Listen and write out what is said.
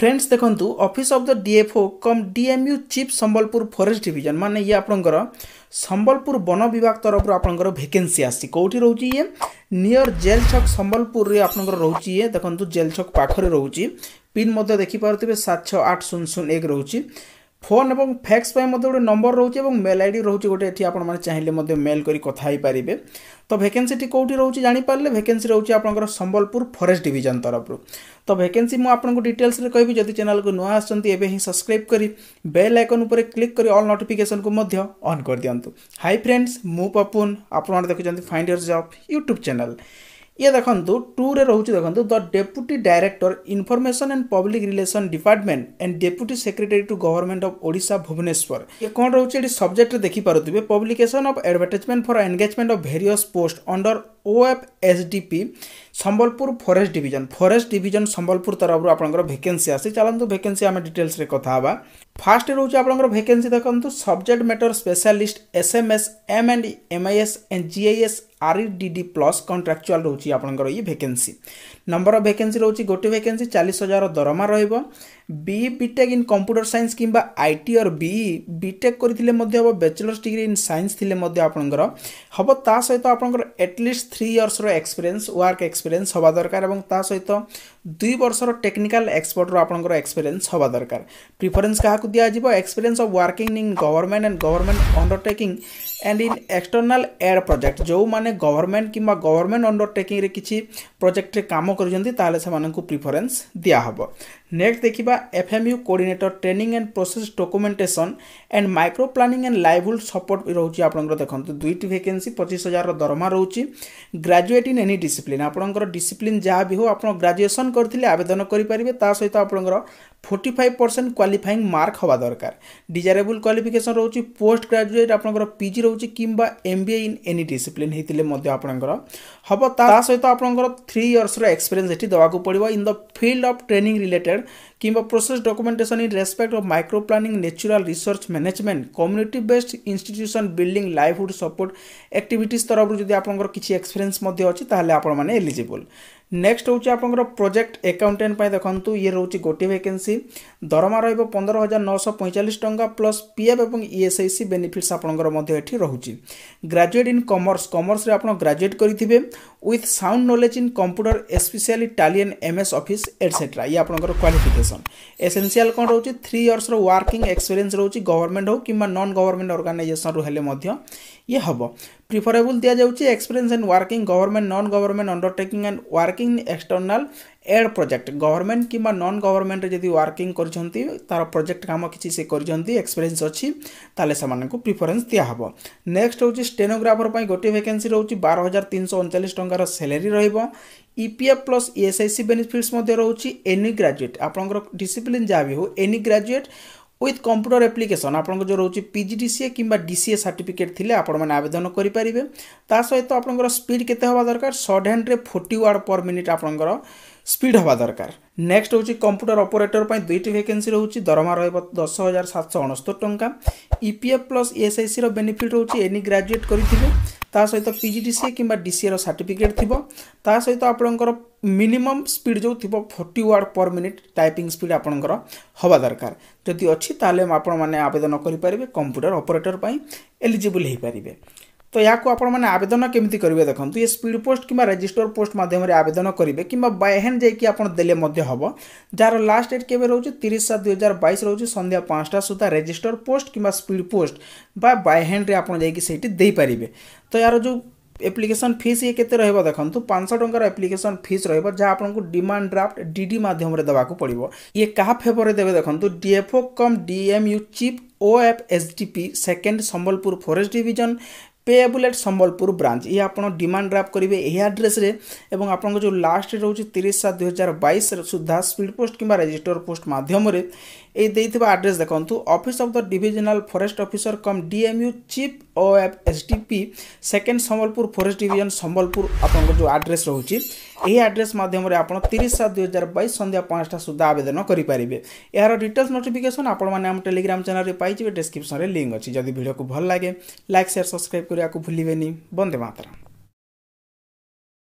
Friends ଦେଖନ୍ତୁ office of the DFO cum DMU chief Sambalpur forest division ମାନେ ଇଏ ଆପଣଙ୍କର ସମ୍ବଲପୁର ବନ ବିଭାଗ ତରଫରୁ ଆପଣଙ୍କର ଭେକେନ୍ସି ଆସିଛି କେଉଁଠି ରହୁଛି ଇଏ ନିୟର ଜେଲ୍ ଛକ ସମ୍ବଲପୁରରେ ଆପଣଙ୍କର ରହୁଛି ଇଏ ଦେଖନ୍ତୁ ଜେଲ୍ ଛକ ପାଖରେ ରହୁଛି ପିନ୍ ମଧ୍ୟ ଦେଖିପାରୁଥିବେ ସାତ ଛଅ ଆଠ ଶୂନ ଶୂନ ଏକ ରହୁଛି ফোন এবং ফ্যাক্স পাই মধ্যে ଗୋଟେ ନମ୍ବର ରହୁଛି ଏବଂ ମେଲ୍ ଆଇ ଡ଼ି ରହୁଛି ଗୋଟେ ଏଠି ଆପଣମାନେ ଚାହିଁଲେ ମଧ୍ୟ ମେଲ୍ କରି କଥା ହୋଇପାରିବେ ତ ଭେକେନ୍ସିଟି କେଉଁଠି ରହୁଛି ଜାଣିପାରିଲେ ଭେକେନ୍ସି ରହୁଛି ଆପଣଙ୍କର ସମ୍ବଲପୁର ଫରେଷ୍ଟ ଡିଭିଜନ ତରଫରୁ ତ ଭେକେନ୍ସି ମୁଁ ଆପଣଙ୍କୁ ଡିଟେଲ୍ସରେ କହିବି ଯଦି ଚ୍ୟାନେଲକୁ ନୂଆ ଆସୁଛନ୍ତି ଏବେ ହିଁ ସବସ୍କ୍ରାଇବ୍ କରି ବେଲ୍ ଆଇକନ୍ ଉପରେ କ୍ଲିକ୍ କରି ଅଲ୍ ନୋଟିଫିକେସନକୁ ମଧ୍ୟ ଅନ୍ କରିଦିଅନ୍ତୁ ହାଇ ଫ୍ରେଣ୍ଡସ୍ ମୁଁ ପପୁନ୍ ଆପଣମାନେ ଦେଖୁଛନ୍ତି find your job YouTube channel ଇଏ ଦେଖନ୍ତୁ ଟୁରେ ରହୁଛି ଦେଖନ୍ତୁ the deputy director information and public relation department and deputy secretary to government of Odisha Bhubaneswar ଇଏ କ'ଣ ରହୁଛି ଏଠି ସବଜେକ୍ଟରେ ଦେଖିପାରୁଥିବେ publication of advertisement for engagement of various post under OFSDP Sambalpur forest division forest division Sambalpur ତରଫରୁ ଆପଣଙ୍କର ଭେକେନ୍ସି ଆସିଛି ଚାଲନ୍ତୁ ଭେକେନ୍ସି ଆମେ ଡିଟେଲ୍ସରେ କଥା ହେବା ଫାର୍ଷ୍ଟ ରହୁଛି ଆପଣଙ୍କର ଭେକେନ୍ସି ଦେଖନ୍ତୁ subject matter specialist SMS M and MIS and GIS REDD plus contractual ରହୁଛି ଆପଣଙ୍କର ଇଏ ଭେକେନ୍ସି ନମ୍ବର ଅଫ୍ ଭେକେନ୍ସି ରହୁଛି ଗୋଟେ ଭେକେନ୍ସି ଚାଳିଶ ହଜାର ଦରମା ରହିବ B BTech in computer science কিংবা আইটি অর বি বিটেক করে হব ব্যাচেলর্স ডিগ্রি ইন সাইন্স লে আপনার হব তা সহ আপনার এটলিস্ট থ্রি ইয়র্সর এক্সপিরিয়েন্স ওয়ার্ক এক্সপিরিয়েন্স হওয়া দরকার এবং তা সহ দুই বর্ষর টেকনিকাল এক্সপর্টর আপনার এক্সপিরিয়েন্স হওয়া দরকার প্রিফরেন্স কাহকু দিয়াযিব experience of working in government and government undertaking and in external aid project যে গভর্নমেন্ট কিংবা গভর্নমেন্ট অন্ডরটেকিংরে কিছু প্রোজেক্টরে কাম করছেন তাহলে সে প্রিফরেন্স দিয়া হব ନେକ୍ସଟ ଦେଖିବା FMU coordinator training and process documentation and micro planning and livelihood support ରହୁଛି ଆପଣଙ୍କର ଦେଖନ୍ତୁ ଦୁଇଟି ଭେକେନ୍ସି ପଚିଶ ହଜାରର ଦରମା ରହୁଛି ଗ୍ରାଜୁଏଟ୍ ଇନ୍ ଏନି ଡିସିପ୍ଲିନ୍ ଆପଣଙ୍କର ଡିସିପ୍ଲିନ୍ ଯାହା ବି ହେଉ ଆପଣ ଗ୍ରାଜୁଏସନ୍ କରିଥିଲେ ଆବେଦନ କରିପାରିବେ ତା ସହିତ ଆପଣଙ୍କର forty five percent qualifying mark ହେବା ଦରକାର ଡିଜାରେବୁଲ୍ କ୍ୱାଲିଫିକେସନ୍ ରହୁଛି ପୋଷ୍ଟ ଗ୍ରାଜୁଏଟ୍ ଆପଣଙ୍କର ପିଜି ରହୁଛି କିମ୍ବା M B A in any discipline ହେଇଥିଲେ ମଧ୍ୟ ଆପଣଙ୍କର ହେବ ତା ସହିତ ଆପଣଙ୍କର ଥ୍ରୀ ଇୟର୍ସର ଏକ୍ସପିରିଏନ୍ସ ଏଠି ଦେବାକୁ ପଡ଼ିବ in the field of training related କିମ୍ବା process documentation in respect of micro planning natural resource management community based institution building livelihood support activities ତରଫରୁ ଯଦି ଆପଣଙ୍କର କିଛି ଏକ୍ସପିରିଏନ୍ସ ମଧ୍ୟ ଅଛି ତାହେଲେ ଆପଣମାନେ ଏଲିଜିବୁଲ୍ ନେକ୍ସଟ ହେଉଛି ଆପଣଙ୍କର ପ୍ରୋଜେକ୍ଟ ଏକାଉଣ୍ଟାଣ୍ଟ ପାଇଁ ଦେଖନ୍ତୁ ଇଏ ରହୁଛି ଗୋଟିଏ ଭ୍ୟାକେନ୍ସି ଦରମା ରହିବ ପନ୍ଦର ହଜାର ନଅଶହ ପଇଁଚାଳିଶ ଟଙ୍କା ପ୍ଲସ୍ ପି ଏଫ୍ ଏବଂ ଇଏସ୍ଆଇସି ବେନିଫିଟ୍ସ ଆପଣଙ୍କର ମଧ୍ୟ ଏଠି ରହୁଛି ଗ୍ରାଜୁଏଟ୍ ଇନ୍ କମର୍ସ କମର୍ସରେ ଆପଣ ଗ୍ରାଜୁଏଟ୍ କରିଥିବେ with sound knowledge in computer especially Tally and MS Office et cetera ଇଏ ଆପଣଙ୍କର କ୍ୱାଲିଫିକେସନ୍ ଏସେନ୍ସିଆଲ୍ କ'ଣ ରହୁଛି ଥ୍ରୀ ଇୟର୍ସର ୱାର୍କିଂ ଏକ୍ସପିରିଏନ୍ସ ରହୁଛି ଗଭର୍ଣ୍ଣମେଣ୍ଟ ହେଉ କିମ୍ବା ନନ୍ ଗଭର୍ଣ୍ଣମେଣ୍ଟ ଅର୍ଗାନାଇଜେସନ୍ରୁ ହେଲେ ମଧ୍ୟ ଇଏ ହେବ ପ୍ରିଫରେବୁଲ୍ ଦିଆଯାଉଛି experience in working government non government undertaking and working external aid project government କିମ୍ବା ନନ୍ ଗଭର୍ଣ୍ଣମେଣ୍ଟରେ ଯଦି ୱାର୍କିଂ କରିଛନ୍ତି ତା'ର ପ୍ରୋଜେକ୍ଟ କାମ କିଛି ସେ କରିଛନ୍ତି ଏକ୍ସପିରିଏନ୍ସ ଅଛି ତାହେଲେ ସେମାନଙ୍କୁ ପ୍ରିଫରେନ୍ସ ଦିଆହେବ ନେକ୍ସଟ ହେଉଛି ଷ୍ଟେନୋଗ୍ରାଫର ପାଇଁ ଗୋଟିଏ ଭ୍ୟାକେନ୍ସି ରହୁଛି ବାର ହଜାର ତିନିଶହ ଅଣଚାଳିଶ ଟଙ୍କାର ସେଲେରୀ ରହିବ E P F plus ESIC benefits ମଧ୍ୟ ରହୁଛି ଏନି ଗ୍ରାଜୁଏଟ୍ ଆପଣଙ୍କର ଡିସିପ୍ଲିନ୍ ଯାହା ବି ହେଉ any graduate with computer application ଆପଣଙ୍କର ଯେଉଁ ରହୁଛି ପି ଜି ଡି ସିଏ କିମ୍ବା ଡି ସି ଏ ସାର୍ଟିଫିକେଟ୍ ଥିଲେ ଆପଣମାନେ ଆବେଦନ କରିପାରିବେ ତା ସହିତ ଆପଣଙ୍କର ସ୍ପିଡ୍ କେତେ ହେବା ଦରକାର ସର୍ଟ ହ୍ୟାଣ୍ଡରେ ଫୋର୍ଟି ୱାର୍ଡ଼ ପର୍ ମିନିଟ୍ ଆପଣଙ୍କର ସ୍ପିଡ୍ ହେବା ଦରକାର ନେକ୍ସଟ ହେଉଛି କମ୍ପ୍ୟୁଟର ଅପରେଟର ପାଇଁ ଦୁଇଟି ଭ୍ୟାକେନ୍ସି ରହୁଛି ଦରମା ରହିବ ଦଶ ହଜାର ସାତଶହ ଅଣସ୍ତରି ଟଙ୍କା ଇ ପି ଏଫ୍ ପ୍ଲସ୍ ଇଏସ୍ଆଇସିର ବେନିଫିଟ୍ ରହୁଛି ଏନି ଗ୍ରାଜୁଏଟ୍ କରିଥିବେ ତା ସହିତ ପି ଜି ଡି ସି କିମ୍ବା ଡି ସି ଏର ସାର୍ଟିଫିକେଟ୍ ଥିବ ତା ସହିତ ଆପଣଙ୍କର ମିନିମମ୍ ସ୍ପିଡ଼୍ ଯେଉଁ ଥିବ forty word per minute typing speed ଆପଣଙ୍କର ହେବା ଦରକାର ଯଦି ଅଛି ତାହେଲେ ଆପଣମାନେ ଆବେଦନ କରିପାରିବେ କମ୍ପ୍ୟୁଟର ଅପରେଟର ପାଇଁ ଏଲିଜିବୁଲ୍ ହୋଇପାରିବେ तो या आपने आवेदन केमी करेंगे देखो तो ये स्पीड पोस्ट कि रेजिस्टर पोस्ट मध्यम आवेदन करेंगे कि बायहैंड जाकि देले हम जार लास्ट डेट के रोचे तीस सात दुई हजार बैस रोच सन्या पांचटा सुधा रेजिस्टर पोस्ट कि स्पीड पोस्ट बा बायहैंड आईपारे तो यार जो एप्लिकेसन फिज ये के रहिबा देखंतु 500 एप्लिकेसन फिज रहिबा जा आपन ड्राफ्ट डी माध्यम रे दबा को ये क्या फेवर रे देखो DFO cum DMU chief O F S D P second Sambalpur forest division payable at Sambalpur branch ইয়ে আপনার ডিমান্ড ড্রাফ্ট করবে এই আড্রেসে এবং আপনার যে লাস্ট ডেট রয়েছে তিরিশ সাত দুই হাজার বাইশ সুদ্ধা স্পিড পোস্ট কিংবা রেজিষ্টর পোস্ট মাধ্যমে এই দেওয়া আড্রেস দেখুন office of the divisional forest officer cum DMU chief O S DP second Sambalpur forest division Sambalpur আপনার যে আড্রেস রয়েছে এই আড্রেস মাধ্যমে আপনার তিরিশ সাত দুই হাজার বাইশ সন্ধ্যা পাঁচটা সুদ্ধা আবেদন করে এর ডিটেলস নোটিফিকেসন আপনার আমার টেলিগ্রাম চ্যানেল পাইবে ডেসক্রিপশন লিঙ্ক অ যদি ভিডিও ভাল লাগে লাইক সেয়ার সবসক্রাইব Курјако Поливени, Бонде Матра.